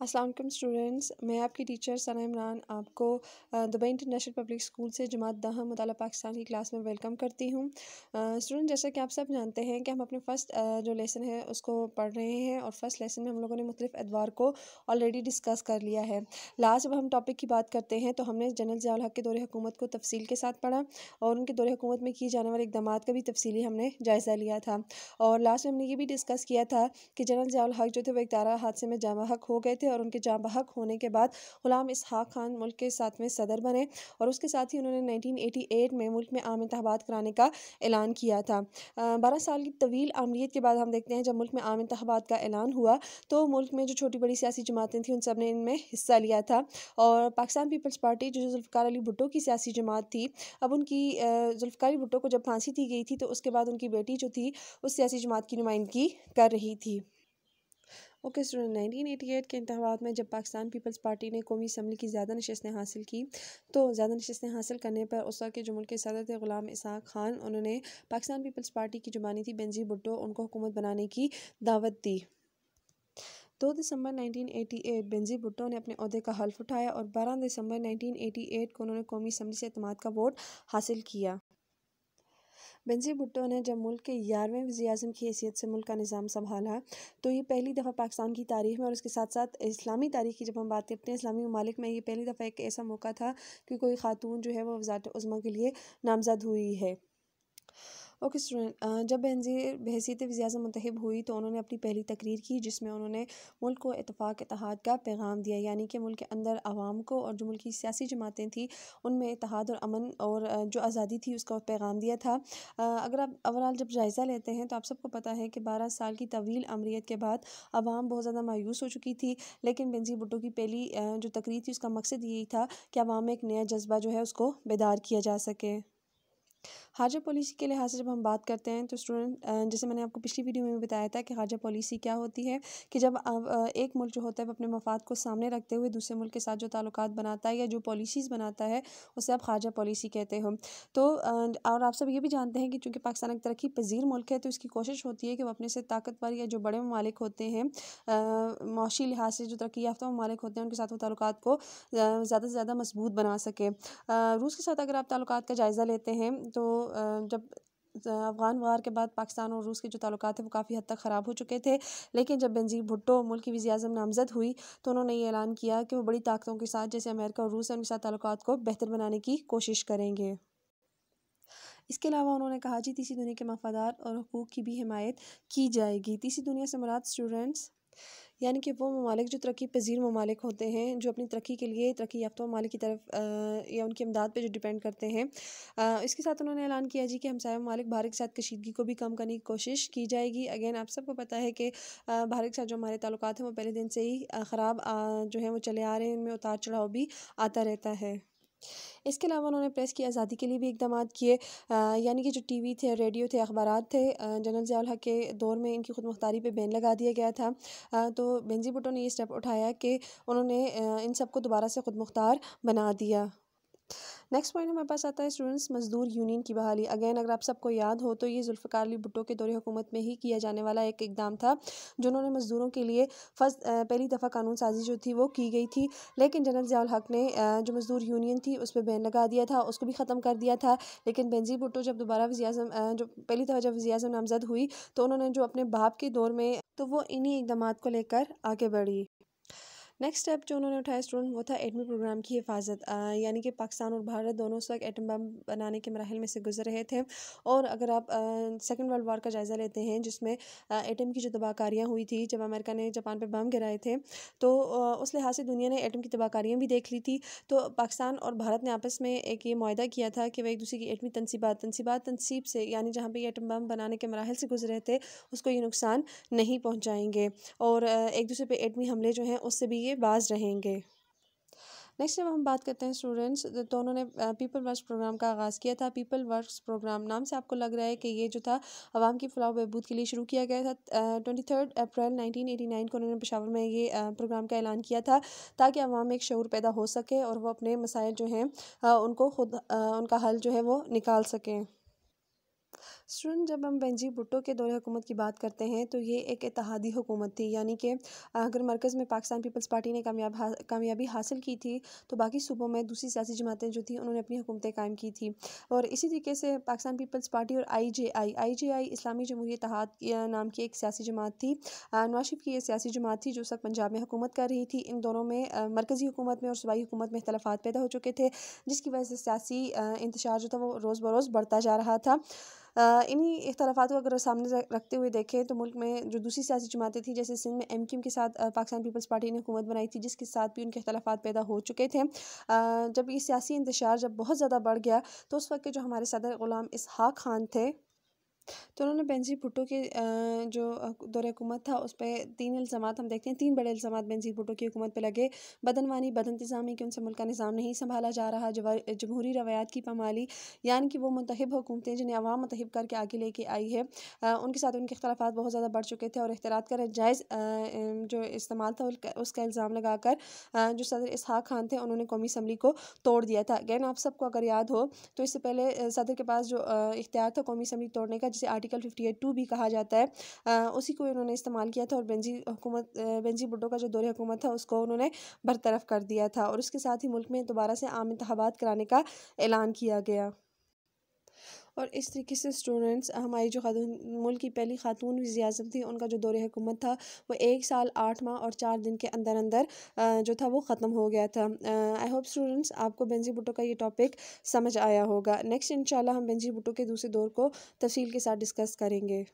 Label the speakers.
Speaker 1: Aslam students मैं आपकी teacher सना इमरान आपको दुबई इंटरनेशनल पब्लिक स्कूल से जमात दहम मतलब पाकिस्तान की क्लास में वेलकम करती हूँ स्टूडेंट जैसा कि आप सब जानते हैं कि हम अपने फ़र्स्ट जो लेसन है उसको पढ़ रहे हैं और फर्स्ट लेसन में हम लोगों ने मुख्तलिफ अदवार को ऑलरेडी डिस्कस कर लिया है लास्ट जब हम टॉपिक की बात करते हैं तो हमने जनरल जयाल हक के दौरे हुकूमत को तफसील के साथ पढ़ा और उनके दौरे हुकूमत में किए जाने वाले इकदाम का भी तफसीली हमने जायज़ा लिया था और लास्ट में हमने ये भी डिस्कस किया था कि जनरल जयाल हक जो थे वो एक हादसे में जामा हक हो गए थे थे और उनके जाँ बहक होने के बाद गुलाम इसहाक खान मुल्क के सातवें सदर बने और उसके साथ ही उन्होंने नाइनटीन एटी एट में मुल्क में आम इंतबात कराने का ऐलान किया था बारह साल की तवील आमरीत के बाद हम देखते हैं जब मुल्क में आम इंतबात का ऐलान हुआ तो मुल्क में जो छोटी बड़ी सियासी जमातें थीं उन सब ने इनमें हिस्सा लिया था और पाकिस्तान पीपल्स पार्टी जो जुल्फ़ार अली भुट्टो की सियासी जमात थी अब उनकी जुल्फ़ार अली भुट्टो को जब फांसी दी गई थी तो उसके बाद उनकी बेटी जो थी उस सियासी जमात की नुमाइंदगी कर रही थी okay student nineteen eighty eight के इंतबात में जब पाकिस्तान पीपल्स पार्टी ने कौमी असम्बली की ज़्यादा नशस्तें हासिल की तो ज़्यादा नशस्तें हासिल करने पर उस वक्त के जो मुल्क थे गुलाम इसाक खान उन्होंने पाकिस्तान पीपल्स पार्टी की जो थी बेंजी भुट्टो उनको हुकूमत बनाने की दावत दी दो दिसंबर 1988 बेंजी भुट्टो ने अपने अहदे का हल्फ उठाया और 12 दिसंबर 1988 को उन्होंने कौमी असम्बली से अतमाद का वोट हासिल किया बेंजी भुट्टो ने जब मुल्क के ग्यारहवें वजी अजम की हैसियत से मुल्क का निज़ाम संभाला तो ये पहली दफ़ा पाकिस्तान की तारीख में और उसके साथ साथ इस्लामी तारीख की जब हम बात करते हैं इस्लामी ममालिक में ये पहली दफ़ा एक ऐसा मौका था कि कोई खातून जो है वो वजारत उज़मा के लिए नामज़द हुई है ओके स्टूडेंट जब बेनज़ीर बहसीत वज़ी मंतखब हुई तो उन्होंने अपनी पहली तकरीर की जिसमें उन्होंने मुल्क को इतफ़ाक़ इतिहाद का पैगाम दिया यानी कि मुल्क के अंदर आवाम को और जो मुल्क की सियासी जमातें थी उनमें इतिहाद और अमन और जो आज़ादी थी उसका पैगाम दिया था अगर आप ओवरऑल जब जायज़ा लेते हैं तो आप सबको पता है कि बारह साल की तवील अमरीत के बाद आवाम बहुत ज़्यादा मायूस हो चुकी थी लेकिन बेनज़ीर भुट्टो की पहली जो तकरीर थी उसका मकसद यही था कि आवाम में एक नया जज्बा जो है उसको बेदार किया जा सके हार्जर पॉलिसी के लिहाज से जब हम बात करते हैं तो स्टूडेंट जैसे मैंने आपको पिछली वीडियो में भी बताया था कि हार्जर पॉलिसी क्या होती है कि जब एक मुल्क जो होता है वो अपने मफाद को सामने रखते हुए दूसरे मुल्क के साथ जो ताल्लुक बनाता है या जो पॉलिसीज़ बनाता है उसे आप खाजा पॉलिसी कहते हो तो और आप सब ये भी जानते हैं कि चूँकि पाकिस्तान एक तरक्की पजीर मुल्क है तो इसकी कोशिश होती है कि वो अपने से ताकतवर या जो बड़े ममालिक होते हैं माशी लिहाज से जो तरक्की याफ्ता ममालिक होते हैं उनके साथ वो ताल्लुक को ज़्यादा से ज़्यादा मजबूत बना सके रूस के साथ अगर आप ताल्लुक का जायज़ा लेते हैं तो जब अफ़गान वार के बाद पाकिस्तान और रूस के जो तल्लत थे वो काफ़ी हद तक ख़राब हो चुके थे लेकिन जब बंजीर भुट्टो मुल्क की वजी अजम नामजद हुई तो उन्होंने ये ऐलान किया कि वो बड़ी ताकतों के साथ जैसे अमेरिका और रूस है उनके साथ ताल्लुक को बेहतर बनाने की कोशिश करेंगे इसके अलावा उन्होंने कहा जी तीसरी दुनिया के मफादार और हकूक़ की भी हमायत की जाएगी तीसरी दुनिया से मुराद स्टूडेंट्स यानी कि वो ममालिक जो तरक्की पजीर ममालिक होते हैं जो अपनी तरक्की के लिए तरक्की याफ्ता ममालिक की तरफ आ, या उनकी इमदाद पर जो डिपेंड करते हैं आ, इसके साथ उन्होंने ऐलान किया जी कि हमसाय ममालिक भारत के साथ कशीदगी को भी कम करने की कोशिश की जाएगी अगेन आप सबको पता है कि भारत के साथ जो हमारे ताल्लुक हैं वो पहले दिन से ही ख़राब जो है वो चले आ रहे हैं उनमें उतार चढ़ाव भी आता रहता है इसके अलावा उन्होंने प्रेस की आज़ादी के लिए भी इकदाम किए यानी कि जो टी वी थे रेडियो थे अखबार थे जनरल जयाल हक के दौर में इनकी खुद मुख्तारी पर बैन लगा दिया गया था तो बेंजी भुटो ने ये स्टेप उठाया कि उन्होंने इन सबको दोबारा से खुद मुख्तार बना दिया नेक्स्ट पॉइंट हमारे पास आता है स्टूडेंट्स मजदूर यूनियन की बहाली अगेन अगर आप सबको याद हो तो ये जुल्फ़िकार अली भुट्टो के दौरे हुकूमत में ही किया जाने वाला एक इकदाम था जिन्होंने मजदूरों के लिए फर्स्ट पहली दफ़ा कानून साजी जो थी वो की गई थी लेकिन जनरल जयाल हक ने जो मजदूर यूनियन थी उस पर बैन लगा दिया था उसको भी ख़त्म कर दिया था लेकिन बेनजीर भुट्टो जब दोबारा वजी अजम जो पहली दफ़ा जब वजी अजम नामजद हुई तो उन्होंने जो अपने बाप के दौर में तो वो इन्हीं इकदाम को लेकर आगे बढ़ी नेक्स्ट स्टेप जो उन्होंने उठाया स्टूडेंट वो था एटमी प्रोग्राम की हिफाजत यानी कि पाकिस्तान और भारत दोनों उस वक्त एटम बम बनाने के मराहल में से गुजर रहे थे और अगर आप सेकेंड वर्ल्ड वार का जायज़ा लेते हैं जिसमें एटम की जो तबाहकारियाँ हुई थी जब अमेरिका ने जापान पर बम गिराए थे तो उस लिहाज से दुनिया ने एटम की तबाहकारियाँ भी देख ली थी तो पाकिस्तान और भारत ने आपस में एक ये माहा किया था कि वह एक दूसरे की एटमी तनसीबा तनसीबा तनसीब से यानी जहाँ पर एटम बम बनाने के मराहल से गुजरे थे उसको ये नुकसान नहीं पहुँचाएंगे और एक दूसरे पर एटमी हमले जो हैं उससे भी लिए बाज रहेंगे नेक्स्ट जब हम बात करते हैं स्टूडेंट्स तो उन्होंने पीपल वर्क्स प्रोग्राम का आगाज़ किया था पीपल वर्क्स प्रोग्राम नाम से आपको लग रहा है कि ये जो था आवाम की फलाह बहबूद के लिए शुरू किया गया था twenty third April nineteen eighty nine को उन्होंने पेशावर में ये प्रोग्राम का ऐलान किया था ताकि आवाम में एक शूर पैदा हो सके और वह अपने मसाइल जो हैं उनको खुद उनका हल जो है वो निकाल सकें स्टूडेंट जब हम बेंजी भुट्टो के दौरे हुकूमत की बात करते हैं तो ये एक इतिहादी हुकूमत थी यानी कि अगर मरकज़ में पाकिस्तान पीपल्स पार्टी ने कामयाब हा, कामयाबी हासिल की थी तो बाकी सूबों में दूसरी सियासी जमातें जो थी उन्होंने अपनी हुकूमतें कायम की थी और इसी तरीके से पाकिस्तान पीपल्स पार्टी और आई जे आई आई जे आई इस्लामी जमहूरी इतिहाद नाम की एक सियासी जमात थी नवाज शरीफ की यह सियासी जमात थी जो उस वक्त पंजाब में हुकूमत कर रही थी इन दोनों में मरकज़ी हुकूमत में और सूबाई हुकूमत में अख्तलाफात पैदा हो चुके थे जिसकी वजह से सियासी इंतजार जो था वो रोज़ बरोज़ बढ़ता जा रहा था इन्हीं इख्तलाफात को अगर सामने रखते हुए देखें तो मुल्क में जो दूसरी सियासी जमातें थी जैसे सिंध में एम के साथ पाकिस्तान पीपल्स पार्टी ने हुकूमत बनाई थी जिसके साथ भी उनके अख्तलाफा पैदा हो चुके थे जब ये सियासी इंतजार जब बहुत ज़्यादा बढ़ गया तो उस वक्त के जो हमारे सदर ग़ुलाम इसहाक खान थे तो उन्होंने बेंजी भुट्टो के जो दौर हुकूमत था उस पर तीन इल्ज़ाम हम देखते हैं तीन बड़े इल्ज़ाम बेंजी भुट्टो की हुकूमत पर लगे बदनवानी बद इंतज़ामी कि उनसे मुल्क का निज़ाम नहीं संभाला जा रहा जमहूरी रवायात की पमाली यानी कि वो मंतब हुकूमतें जिन्हें आवाम मतहब करके आगे लेके आई है उनके साथ उनके अख्तलाफ बहुत ज़्यादा बढ़ चुके थे और अख्तरात का जायज जो इस्तेमाल था उसका इल्ज़ाम लगाकर जो सदर इसहाक खान थे उन्होंने कौमी असम्बली को तोड़ दिया था गैन आप सबको अगर याद हो तो इससे पहले सदर के पास जो इख्तियार था कौमी असम्बली तोड़ने का जिसे आर्टिकल फिफ्टी एट टू भी कहा जाता है आ, उसी को इन्होंने इस्तेमाल किया था और बेंजी हुकूमत बेंजी बुड्डो का जो दौरे हुकूमत था उसको उन्होंने बरतरफ कर दिया था और उसके साथ ही मुल्क में दोबारा से आम इंतबात कराने का ऐलान किया गया और इस तरीके से स्टूडेंट्स हमारी जो खातून मुल्क की पहली खातून वजी अजम थी उनका जो दौर हुकूमत था वो एक साल आठ माह और चार दिन के अंदर अंदर जो था वो ख़त्म हो गया था आई होप स्टूडेंट्स आपको बेंजी भुटो का ये टॉपिक समझ आया होगा नेक्स्ट इंशाल्लाह हम बेंजी भुटो के दूसरे दौर को तफसील के साथ डिस्कस करेंगे